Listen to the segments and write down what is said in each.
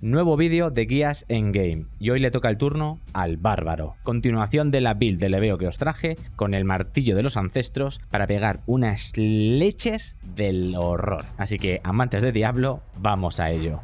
Nuevo vídeo de guías en game y hoy le toca el turno al bárbaro. Continuación de la build de leveo que os traje con el martillo de los ancestros para pegar unas leches del horror. Así que amantes de Diablo, vamos a ello.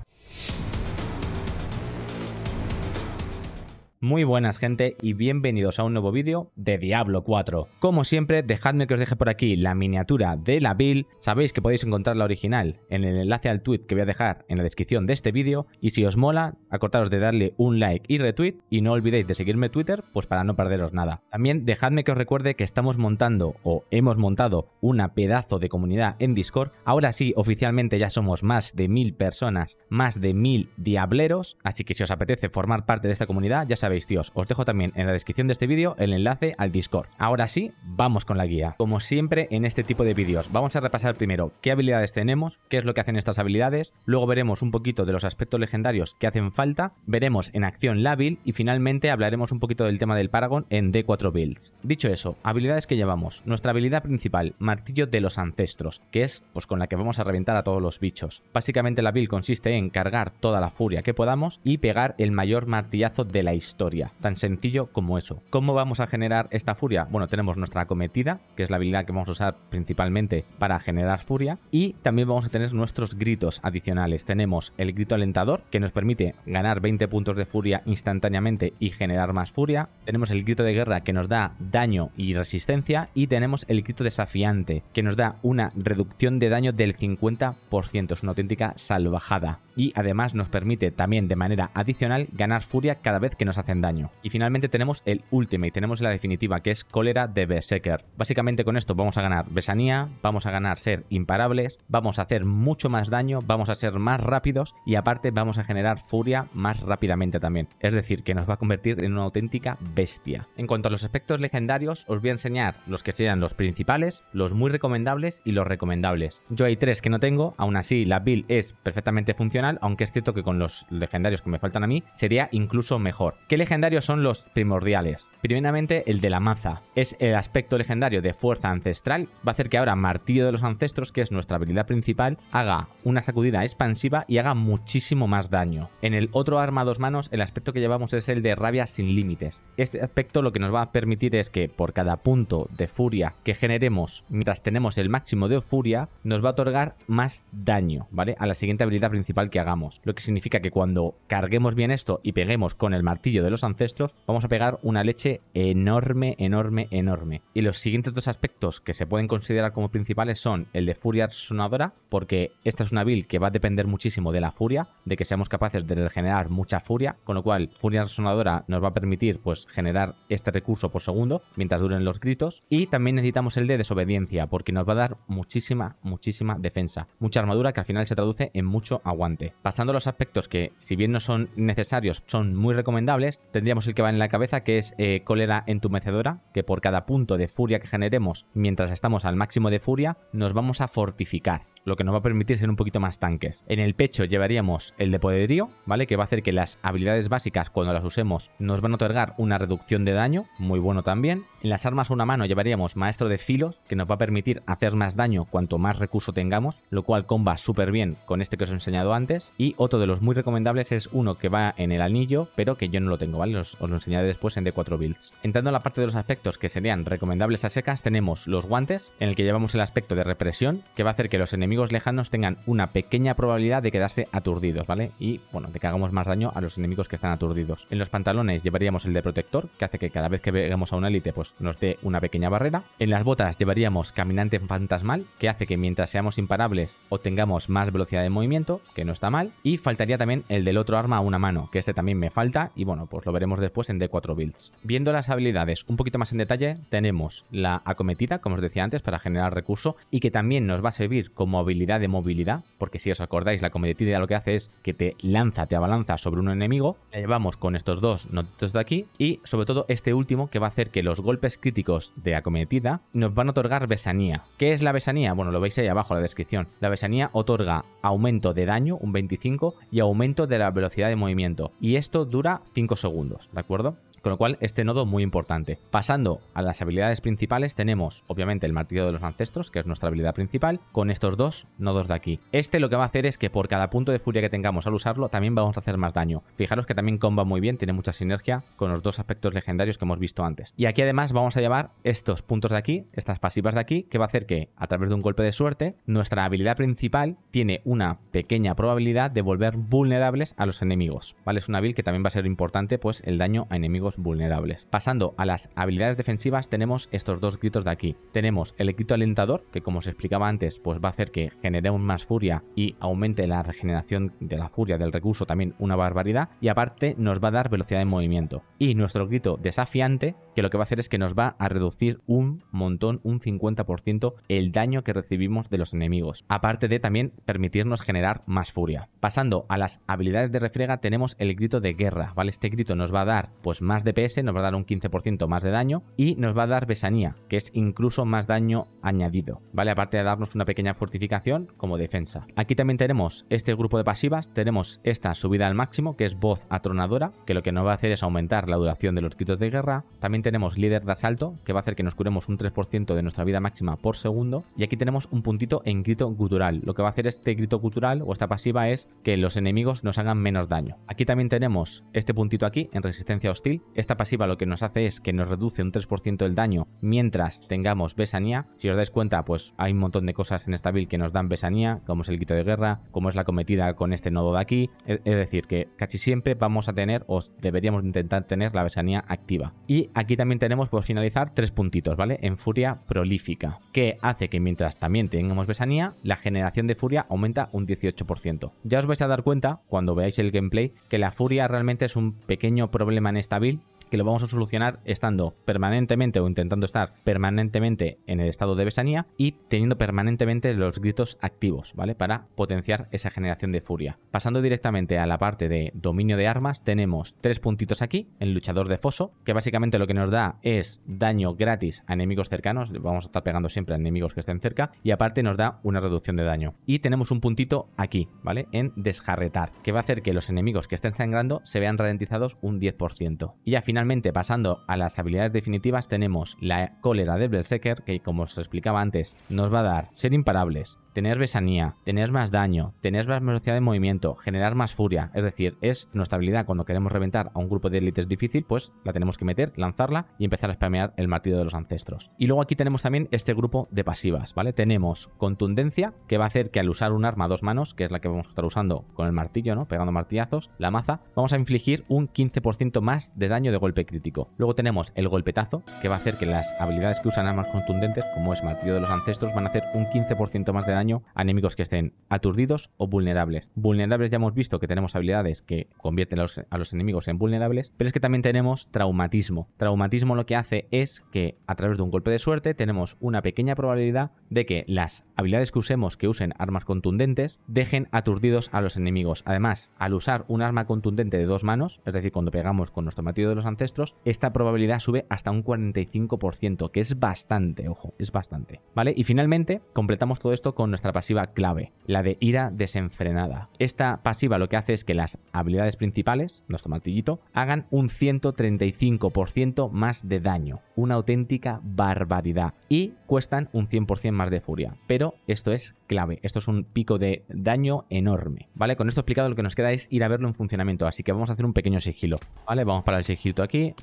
Muy buenas gente y bienvenidos a un nuevo vídeo de Diablo 4. Como siempre, dejadme que os deje por aquí la miniatura de la build. Sabéis que podéis encontrar la original en el enlace al tweet que voy a dejar en la descripción de este vídeo. Y si os mola, acordaos de darle un like y retweet. Y no olvidéis de seguirme Twitter, pues para no perderos nada. También dejadme que os recuerde que estamos montando o hemos montado una pedazo de comunidad en Discord. Ahora sí, oficialmente ya somos más de mil personas, más de mil diableros. Así que si os apetece formar parte de esta comunidad, ya sabéis os dejo también en la descripción de este vídeo el enlace al Discord. Ahora sí, vamos con la guía. Como siempre en este tipo de vídeos, vamos a repasar primero qué habilidades tenemos, qué es lo que hacen estas habilidades, luego veremos un poquito de los aspectos legendarios que hacen falta, veremos en acción la build y finalmente hablaremos un poquito del tema del Paragon en D4 Builds. Dicho eso, habilidades que llevamos. Nuestra habilidad principal, Martillo de los Ancestros, que es pues, con la que vamos a reventar a todos los bichos. Básicamente la build consiste en cargar toda la furia que podamos y pegar el mayor martillazo de la historia tan sencillo como eso. ¿Cómo vamos a generar esta furia? Bueno, tenemos nuestra acometida, que es la habilidad que vamos a usar principalmente para generar furia, y también vamos a tener nuestros gritos adicionales. Tenemos el grito alentador, que nos permite ganar 20 puntos de furia instantáneamente y generar más furia. Tenemos el grito de guerra, que nos da daño y resistencia, y tenemos el grito desafiante, que nos da una reducción de daño del 50%, es una auténtica salvajada. Y además nos permite también de manera adicional ganar furia cada vez que nos hacen daño. Y finalmente tenemos el último y tenemos la definitiva, que es Cólera de Berserker. Básicamente con esto vamos a ganar besanía, vamos a ganar ser imparables, vamos a hacer mucho más daño, vamos a ser más rápidos y aparte vamos a generar furia más rápidamente también. Es decir, que nos va a convertir en una auténtica bestia. En cuanto a los aspectos legendarios, os voy a enseñar los que serían los principales, los muy recomendables y los recomendables. Yo hay tres que no tengo, aún así la build es perfectamente funcional, aunque es cierto que con los legendarios que me faltan a mí sería incluso mejor. ¿Qué legendarios son los primordiales. Primeramente el de la maza. Es el aspecto legendario de fuerza ancestral. Va a hacer que ahora Martillo de los Ancestros, que es nuestra habilidad principal, haga una sacudida expansiva y haga muchísimo más daño. En el otro arma a dos manos, el aspecto que llevamos es el de rabia sin límites. Este aspecto lo que nos va a permitir es que por cada punto de furia que generemos mientras tenemos el máximo de furia, nos va a otorgar más daño, ¿vale? A la siguiente habilidad principal que hagamos. Lo que significa que cuando carguemos bien esto y peguemos con el martillo de los ancestros, vamos a pegar una leche enorme, enorme, enorme. Y los siguientes dos aspectos que se pueden considerar como principales son el de furia resonadora porque esta es una build que va a depender muchísimo de la furia, de que seamos capaces de generar mucha furia, con lo cual furia resonadora nos va a permitir pues generar este recurso por segundo mientras duren los gritos. Y también necesitamos el de desobediencia, porque nos va a dar muchísima, muchísima defensa. Mucha armadura que al final se traduce en mucho aguante. Pasando a los aspectos que, si bien no son necesarios, son muy recomendables, tendríamos el que va en la cabeza, que es eh, cólera entumecedora, que por cada punto de furia que generemos mientras estamos al máximo de furia, nos vamos a fortificar lo que nos va a permitir ser un poquito más tanques. En el pecho llevaríamos el de poderío, ¿vale? Que va a hacer que las habilidades básicas, cuando las usemos, nos van a otorgar una reducción de daño, muy bueno también. En las armas a una mano llevaríamos maestro de filos, que nos va a permitir hacer más daño cuanto más recurso tengamos, lo cual comba súper bien con este que os he enseñado antes. Y otro de los muy recomendables es uno que va en el anillo, pero que yo no lo tengo ¿vale? Os, lo enseñaré después en D4 Builds. Entrando a la parte de los aspectos que serían recomendables a secas, tenemos los guantes, en el que llevamos el aspecto de represión, que va a hacer que los enemigos lejanos tengan una pequeña probabilidad de quedarse aturdidos, ¿vale? Y, bueno, de que hagamos más daño a los enemigos que están aturdidos. En los pantalones llevaríamos el de protector, que hace que cada vez que veamos a una élite, pues nos dé una pequeña barrera. En las botas llevaríamos caminante fantasmal, que hace que mientras seamos imparables obtengamos más velocidad de movimiento, que no está mal. Y faltaría también el del otro arma a una mano, que este también me falta, y bueno, pues pues lo veremos después en D4 Builds. Viendo las habilidades un poquito más en detalle, tenemos la acometida, como os decía antes, para generar recurso y que también nos va a servir como habilidad de movilidad, porque si os acordáis, la acometida lo que hace es que te lanza, te abalanza sobre un enemigo, la llevamos con estos dos notitos de aquí y sobre todo este último que va a hacer que los golpes críticos de acometida nos van a otorgar besanía. ¿Qué es la besanía? Bueno, lo veis ahí abajo en la descripción. La besanía otorga aumento de daño, un 25, y aumento de la velocidad de movimiento. Y esto dura 5 segundos segundos, ¿de acuerdo? con lo cual este nodo muy importante. Pasando a las habilidades principales tenemos obviamente el martillo de los ancestros, que es nuestra habilidad principal, con estos dos nodos de aquí. Este lo que va a hacer es que por cada punto de furia que tengamos al usarlo, también vamos a hacer más daño. Fijaros que también comba muy bien, tiene mucha sinergia con los dos aspectos legendarios que hemos visto antes. Y aquí además vamos a llevar estos puntos de aquí, estas pasivas de aquí, que va a hacer que a través de un golpe de suerte, nuestra habilidad principal tiene una pequeña probabilidad de volver vulnerables a los enemigos. ¿Vale? Es una build que también va a ser importante, pues el daño a enemigos vulnerables. Pasando a las habilidades defensivas tenemos estos dos gritos de aquí. Tenemos el grito alentador, que como os explicaba antes, pues va a hacer que generemos más furia y aumente la regeneración de la furia del recurso también una barbaridad. Y aparte nos va a dar velocidad de movimiento. Y nuestro grito desafiante, que lo que va a hacer es que nos va a reducir un montón, un 50% el daño que recibimos de los enemigos. Aparte de también permitirnos generar más furia. Pasando a las habilidades de refrega tenemos el grito de guerra, ¿vale? Este grito nos va a dar pues más DPS, nos va a dar un 15% más de daño y nos va a dar besanía, que es incluso más daño añadido, ¿vale? Aparte de darnos una pequeña fortificación como defensa. Aquí también tenemos este grupo de pasivas, tenemos esta subida al máximo, que es voz atronadora, que lo que nos va a hacer es aumentar la duración de los gritos de guerra. También tenemos líder de asalto, que va a hacer que nos curemos un 3% de nuestra vida máxima por segundo. Y aquí tenemos un puntito en grito cultural. Lo que va a hacer este grito cultural o esta pasiva es que los enemigos nos hagan menos daño. Aquí también tenemos este puntito aquí en resistencia hostil, esta pasiva lo que nos hace es que nos reduce un 3% el daño mientras tengamos besanía. Si os dais cuenta, pues hay un montón de cosas en esta build que nos dan besanía, como es el grito de guerra, como es la cometida con este nodo de aquí. Es decir, que casi siempre vamos a tener o deberíamos intentar tener la besanía activa. Y aquí también tenemos por finalizar tres puntitos, ¿vale? En furia prolífica, que hace que mientras también tengamos besanía, la generación de furia aumenta un 18%. Ya os vais a dar cuenta cuando veáis el gameplay que la furia realmente es un pequeño problema en esta build lo vamos a solucionar estando permanentemente o intentando estar permanentemente en el estado de besanía y teniendo permanentemente los gritos activos, ¿vale? Para potenciar esa generación de furia. Pasando directamente a la parte de dominio de armas, tenemos tres puntitos aquí, el luchador de foso, que básicamente lo que nos da es daño gratis a enemigos cercanos, vamos a estar pegando siempre a enemigos que estén cerca, y aparte nos da una reducción de daño. Y tenemos un puntito aquí, ¿vale? En desjarretar, que va a hacer que los enemigos que estén sangrando se vean ralentizados un 10%. Y al final pasando a las habilidades definitivas, tenemos la cólera de Berserker, que como os explicaba antes, nos va a dar ser imparables, tener besanía, tener más daño, tener más velocidad de movimiento, generar más furia. Es decir, es nuestra habilidad cuando queremos reventar a un grupo de élites difícil, pues la tenemos que meter, lanzarla y empezar a spamear el martillo de los ancestros. Y luego aquí tenemos también este grupo de pasivas, ¿vale? Tenemos contundencia, que va a hacer que al usar un arma a dos manos, que es la que vamos a estar usando con el martillo, ¿no? Pegando martillazos, la maza, vamos a infligir un 15% más de daño de golpe crítico. Luego tenemos el golpetazo, que va a hacer que las habilidades que usan armas contundentes, como es Martillo de los Ancestros, van a hacer un 15% más de daño a enemigos que estén aturdidos o vulnerables. Vulnerables ya hemos visto que tenemos habilidades que convierten a los, enemigos en vulnerables, pero es que también tenemos traumatismo. Traumatismo lo que hace es que a través de un golpe de suerte tenemos una pequeña probabilidad de que las habilidades que usemos que usen armas contundentes dejen aturdidos a los enemigos. Además, al usar un arma contundente de dos manos, es decir, cuando pegamos con nuestro martillo de los ancestros, esta probabilidad sube hasta un 45%, que es bastante, ojo, es bastante. ¿Vale? Y finalmente, completamos todo esto con nuestra pasiva clave, la de ira desenfrenada. Esta pasiva lo que hace es que las habilidades principales, nuestro martillito, hagan un 135% más de daño, una auténtica barbaridad, y cuestan un 100% más de furia. Pero esto es clave, esto es un pico de daño enorme. ¿Vale? Con esto explicado lo que nos queda es ir a verlo en funcionamiento, así que vamos a hacer un pequeño sigilo. ¿Vale? Vamos para el sigilo aquí.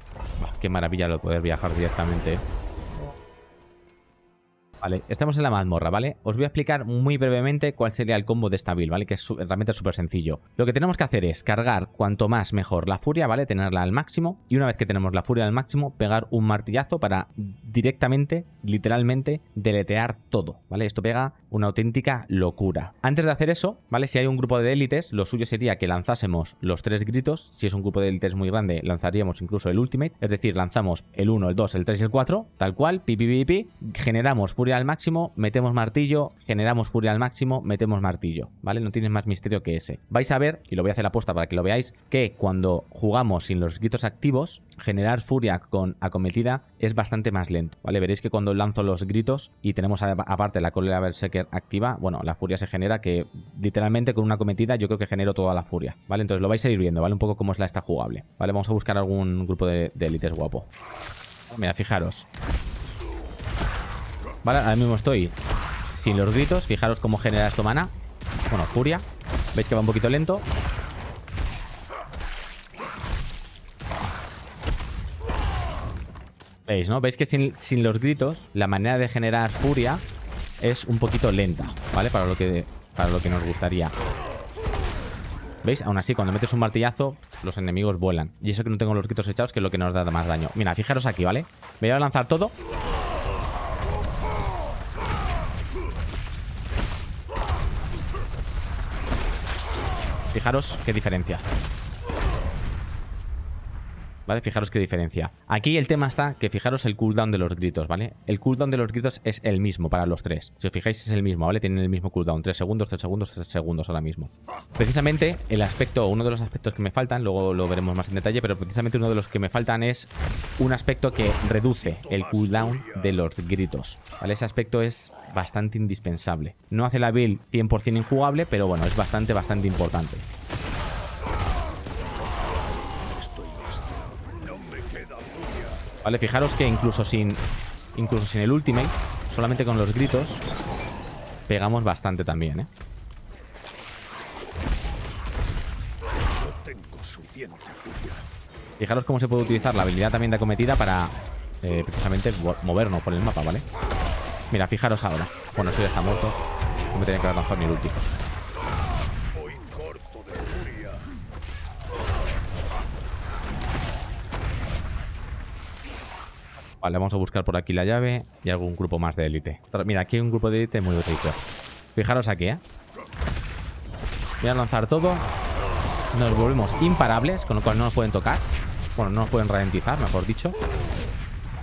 qué maravilla lo poder viajar directamente. Vale, estamos en la mazmorra, ¿vale? Os voy a explicar muy brevemente cuál sería el combo de esta build, ¿vale? Que es realmente súper sencillo. Lo que tenemos que hacer es cargar cuanto más mejor la furia, ¿vale? Tenerla al máximo. Y una vez que tenemos la furia al máximo, pegar un martillazo para directamente, literalmente, deletear todo, ¿vale? Esto pega una auténtica locura. Antes de hacer eso, ¿vale? Si hay un grupo de élites, lo suyo sería que lanzásemos los tres gritos. Si es un grupo de élites muy grande, lanzaríamos incluso el ultimate. Es decir, lanzamos el 1, el 2, el 3 y el 4, tal cual, pi, pi, generamos furia al máximo, metemos martillo, generamos furia al máximo, metemos martillo, ¿vale? No tienes más misterio que ese. Vais a ver, y lo voy a hacer aposta para que lo veáis, que cuando jugamos sin los gritos activos, generar furia con acometida es bastante más lento, ¿vale? Veréis que cuando lanzo los gritos y tenemos aparte la cólera berserker activa, bueno, la furia se genera que literalmente con una acometida yo creo que genero toda la furia, ¿vale? Entonces lo vais a ir viendo, ¿vale? Un poco cómo es la esta jugable, ¿vale? Vamos a buscar algún grupo de, de élites guapo. Mira, fijaros. Vale, ahora mismo estoy sin los gritos. Fijaros cómo genera esto mana. Bueno, furia. Veis que va un poquito lento. ¿Veis, no? Veis que sin, los gritos, la manera de generar furia es un poquito lenta, ¿vale? Para lo que, para lo que nos gustaría. ¿Veis? Aún así, cuando metes un martillazo, los enemigos vuelan. Y eso que no tengo los gritos echados, que es lo que nos da más daño. Mira, fijaros aquí, ¿vale? voy a lanzar todo. Fijaros qué diferencia. Fijaros qué diferencia. Aquí el tema está que fijaros el cooldown de los gritos, ¿vale? El cooldown de los gritos es el mismo para los tres. Si os fijáis es el mismo, ¿vale? Tienen el mismo cooldown, 3 segundos, 3 segundos, 3 segundos ahora mismo. Precisamente el aspecto, uno de los aspectos que me faltan, luego lo veremos más en detalle, pero precisamente uno de los que me faltan es un aspecto que reduce el cooldown de los gritos, ¿vale? Ese aspecto es bastante indispensable. No hace la build 100% injugable, pero bueno, es bastante, bastante importante. Vale, fijaros que incluso sin, incluso sin el ultimate, solamente con los gritos, pegamos bastante también, ¿eh? Fijaros cómo se puede utilizar la habilidad también de acometida para eh, precisamente movernos por el mapa, ¿vale? Mira, fijaros ahora. Bueno, eso ya está muerto. No me tenía que haber lanzado ni el último. Vale, vamos a buscar por aquí la llave y algún grupo más de élite. Mira, aquí hay un grupo de élite muy bonito Fijaros aquí, ¿eh? Voy a lanzar todo. Nos volvemos imparables, con lo cual no nos pueden tocar. Bueno, no nos pueden ralentizar, mejor dicho.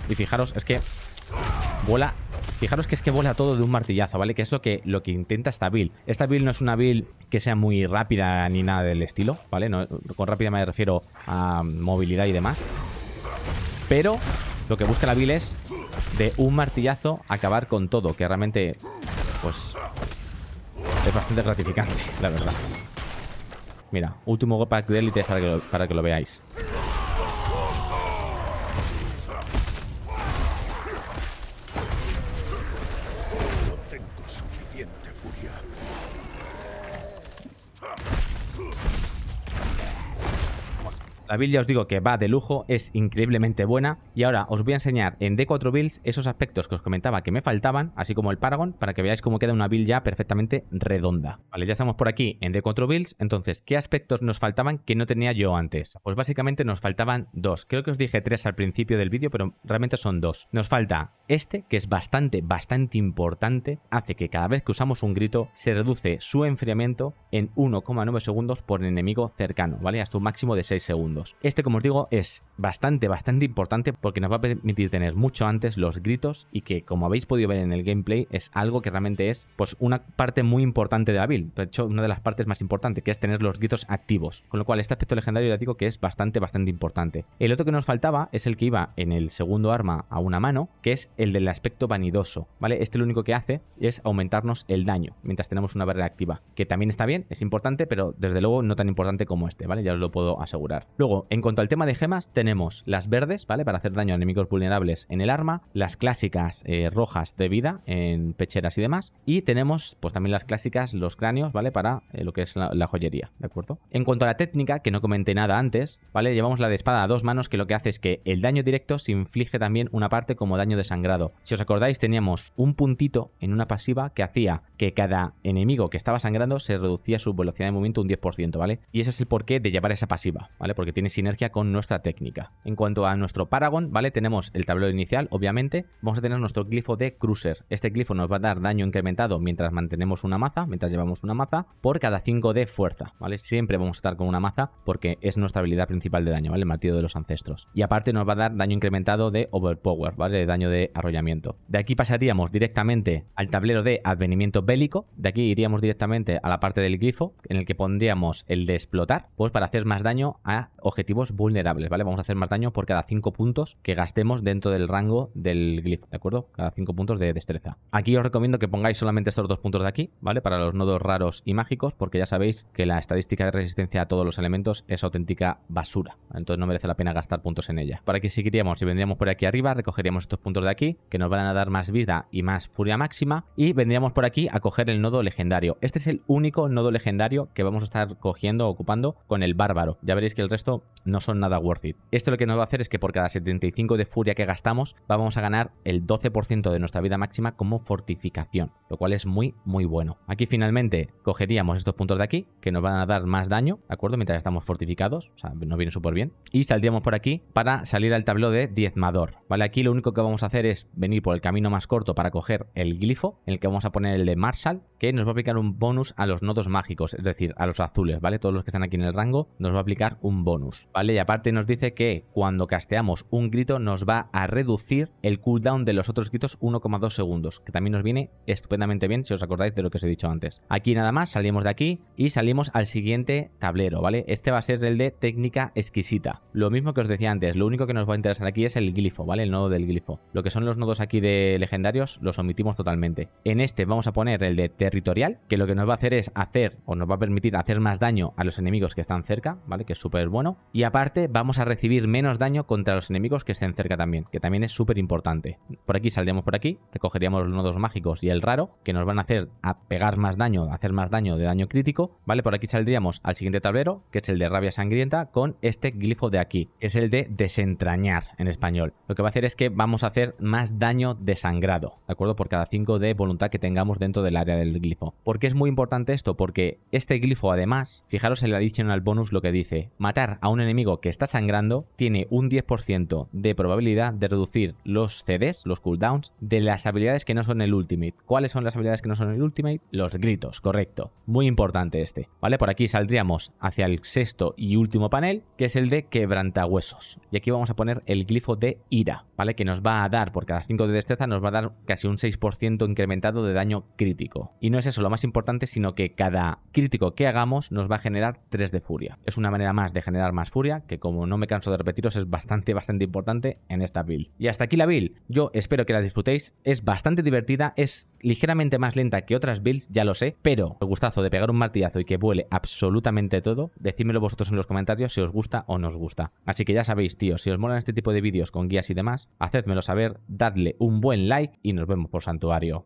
Y fijaros, es que vuela... Fijaros que es que vuela todo de un martillazo, ¿vale? Que es lo que, lo que intenta esta build. Esta build no es una build que sea muy rápida ni nada del estilo, ¿vale? con rápida me refiero a movilidad y demás. Pero lo que busca la Bill es de un martillazo acabar con todo, que realmente, pues, es bastante gratificante, la verdad. Mira, último pack de élite para que lo veáis. La build ya os digo que va de lujo, es increíblemente buena y ahora os voy a enseñar en D4 Builds esos aspectos que os comentaba que me faltaban, así como el Paragon, para que veáis cómo queda una build ya perfectamente redonda. Vale, ya estamos por aquí en D4 Builds, entonces, ¿qué aspectos nos faltaban que no tenía yo antes? Pues básicamente nos faltaban dos, creo que os dije tres al principio del vídeo, pero realmente son dos. Nos falta este, que es bastante, bastante importante, hace que cada vez que usamos un grito se reduce su enfriamiento en 1,9 segundos por enemigo cercano, ¿vale? Hasta un máximo de 6 segundos. Este, como os digo, es bastante, bastante importante porque nos va a permitir tener mucho antes los gritos y que, como habéis podido ver en el gameplay, es algo que realmente es pues una parte muy importante de la build. De hecho, una de las partes más importantes, que es tener los gritos activos. Con lo cual, este aspecto legendario ya digo que es bastante, bastante importante. El otro que nos faltaba es el que iba en el segundo arma a una mano, que es el del aspecto vanidoso, ¿vale? Este lo único que hace es aumentarnos el daño mientras tenemos una barrera activa, que también está bien, es importante, pero desde luego no tan importante como este, ¿vale? Ya os lo puedo asegurar. Luego en cuanto al tema de gemas, tenemos las verdes, ¿vale? Para hacer daño a enemigos vulnerables en el arma, las clásicas eh, rojas de vida en pecheras y demás, y tenemos pues también las clásicas, los cráneos, ¿vale? Para eh, lo que es la, joyería, ¿de acuerdo? En cuanto a la técnica, que no comenté nada antes, ¿vale? Llevamos la de espada a dos manos, que lo que hace es que el daño directo se inflige también una parte como daño de sangrado. Si os acordáis, teníamos un puntito en una pasiva que hacía que cada enemigo que estaba sangrando se reducía su velocidad de movimiento un 10%, ¿vale? Y ese es el porqué de llevar esa pasiva, ¿vale? Porque tiene sinergia con nuestra técnica. En cuanto a nuestro Paragon, ¿vale? Tenemos el tablero inicial, obviamente. Vamos a tener nuestro glifo de Cruiser. Este glifo nos va a dar daño incrementado mientras mantenemos una maza, mientras llevamos una maza, por cada 5 de fuerza, ¿vale? Siempre vamos a estar con una maza porque es nuestra habilidad principal de daño, ¿vale? El martillo de los ancestros. Y aparte nos va a dar daño incrementado de Overpower, ¿vale? De daño de arrollamiento. De aquí pasaríamos directamente al tablero de advenimiento bélico. De aquí iríamos directamente a la parte del glifo, en el que pondríamos el de explotar, pues para hacer más daño a objetivos vulnerables, ¿vale? Vamos a hacer más daño por cada 5 puntos que gastemos dentro del rango del glyph ¿de acuerdo? Cada 5 puntos de destreza. Aquí os recomiendo que pongáis solamente estos dos puntos de aquí, ¿vale? Para los nodos raros y mágicos, porque ya sabéis que la estadística de resistencia a todos los elementos es auténtica basura, entonces no merece la pena gastar puntos en ella. Para que seguiríamos, si vendríamos por aquí arriba, recogeríamos estos puntos de aquí, que nos van a dar más vida y más furia máxima, y vendríamos por aquí a coger el nodo legendario. Este es el único nodo legendario que vamos a estar cogiendo, ocupando con el bárbaro. Ya veréis que el resto no son nada worth it. Esto lo que nos va a hacer es que por cada 75 de furia que gastamos vamos a ganar el 12% de nuestra vida máxima como fortificación, lo cual es muy muy bueno. Aquí finalmente cogeríamos estos puntos de aquí que nos van a dar más daño, ¿de acuerdo? Mientras estamos fortificados, o sea, nos viene súper bien. Y saldríamos por aquí para salir al tabló de diezmador, ¿vale? Aquí lo único que vamos a hacer es venir por el camino más corto para coger el glifo, en el que vamos a poner el de Marshall, que nos va a aplicar un bonus a los nodos mágicos, es decir, a los azules, ¿vale? Todos los que están aquí en el rango nos va a aplicar un bonus. ¿vale? Y aparte nos dice que cuando casteamos un grito nos va a reducir el cooldown de los otros gritos 1,2 segundos, que también nos viene estupendamente bien si os acordáis de lo que os he dicho antes. Aquí nada más, salimos de aquí y salimos al siguiente tablero, ¿vale? Este va a ser el de técnica exquisita. Lo mismo que os decía antes, lo único que nos va a interesar aquí es el glifo, ¿vale? El nodo del glifo. Lo que son los nodos aquí de legendarios los omitimos totalmente. En este vamos a poner el de territorial, que lo que nos va a hacer es hacer o nos va a permitir hacer más daño a los enemigos que están cerca, ¿vale? Que es súper bueno y aparte vamos a recibir menos daño contra los enemigos que estén cerca también, que también es súper importante. Por aquí saldríamos por aquí, recogeríamos los nodos mágicos y el raro, que nos van a hacer a pegar más daño, hacer más daño de daño crítico, ¿vale? Por aquí saldríamos al siguiente tablero, que es el de rabia sangrienta, con este glifo de aquí, que es el de desentrañar en español. Lo que va a hacer es que vamos a hacer más daño sangrado, ¿de acuerdo? Por cada 5 de voluntad que tengamos dentro del área del glifo. ¿Por qué es muy importante esto? Porque este glifo además, fijaros en el additional bonus lo que dice, matar a un enemigo que está sangrando, tiene un 10% de probabilidad de reducir los CDs, los cooldowns, de las habilidades que no son el Ultimate. ¿Cuáles son las habilidades que no son el Ultimate? Los gritos, correcto. Muy importante este. ¿Vale? Por aquí saldríamos hacia el sexto y último panel, que es el de quebrantahuesos. Y aquí vamos a poner el glifo de ira, ¿vale? Que nos va a dar, por cada 5 de destreza, nos va a dar casi un 6% incrementado de daño crítico. Y no es eso lo más importante, sino que cada crítico que hagamos nos va a generar 3 de furia. Es una manera más de generar más furia, que como no me canso de repetiros es bastante, bastante importante en esta build. Y hasta aquí la build. Yo espero que la disfrutéis. Es bastante divertida, es ligeramente más lenta que otras builds, ya lo sé, pero el gustazo de pegar un martillazo y que vuele absolutamente todo, decídmelo vosotros en los comentarios si os gusta o no os gusta. Así que ya sabéis, tío, si os molan este tipo de vídeos con guías y demás, hacedmelo saber, dadle un buen like y nos vemos por santuario.